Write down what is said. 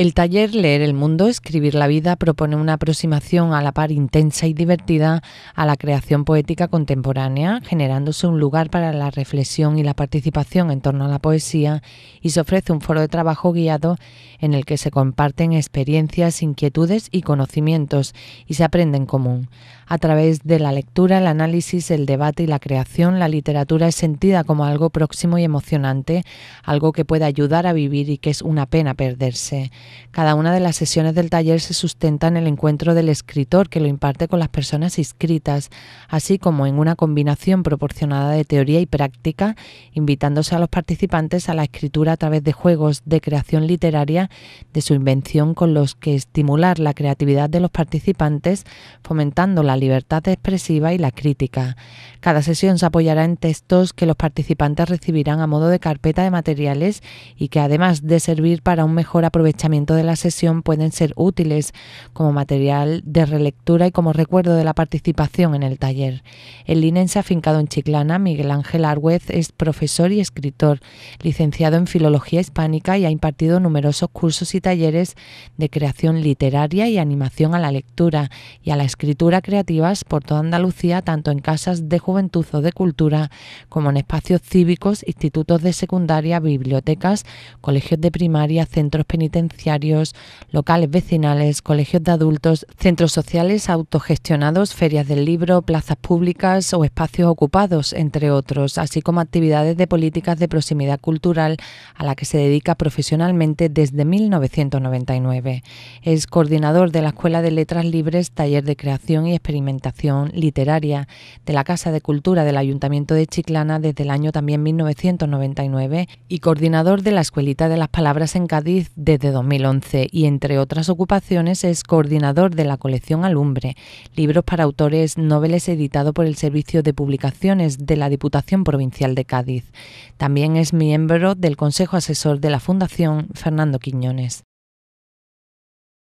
El taller Leer el Mundo, Escribir la Vida propone una aproximación a la par intensa y divertida a la creación poética contemporánea, generándose un lugar para la reflexión y la participación en torno a la poesía y se ofrece un foro de trabajo guiado en el que se comparten experiencias, inquietudes y conocimientos y se aprende en común. A través de la lectura, el análisis, el debate y la creación, la literatura es sentida como algo próximo y emocionante, algo que puede ayudar a vivir y que es una pena perderse. Cada una de las sesiones del taller se sustenta en el encuentro del escritor que lo imparte con las personas inscritas, así como en una combinación proporcionada de teoría y práctica, invitándose a los participantes a la escritura a través de juegos de creación literaria de su invención con los que estimular la creatividad de los participantes, fomentando la libertad expresiva y la crítica. Cada sesión se apoyará en textos que los participantes recibirán a modo de carpeta de materiales y que además de servir para un mejor aprovechamiento de la sesión pueden ser útiles como material de relectura y como recuerdo de la participación en el taller. El Linense afincado en Chiclana, Miguel Ángel Arguez es profesor y escritor, licenciado en Filología Hispánica y ha impartido numerosos cursos y talleres de creación literaria y animación a la lectura y a la escritura creativas por toda Andalucía, tanto en casas de juventud o de cultura como en espacios cívicos, institutos de secundaria, bibliotecas, colegios de primaria, centros penitenciarios, locales vecinales, colegios de adultos, centros sociales autogestionados, ferias del libro, plazas públicas o espacios ocupados, entre otros, así como actividades de políticas de proximidad cultural a la que se dedica profesionalmente desde 1999. Es coordinador de la Escuela de Letras Libres, Taller de Creación y Experimentación Literaria, de la Casa de Cultura del Ayuntamiento de Chiclana desde el año también 1999 y coordinador de la Escuelita de las Palabras en Cádiz desde 2000. 11 y entre otras ocupaciones es coordinador de la colección Alumbre, libros para autores noveles editado por el Servicio de Publicaciones de la Diputación Provincial de Cádiz. También es miembro del Consejo Asesor de la Fundación Fernando Quiñones.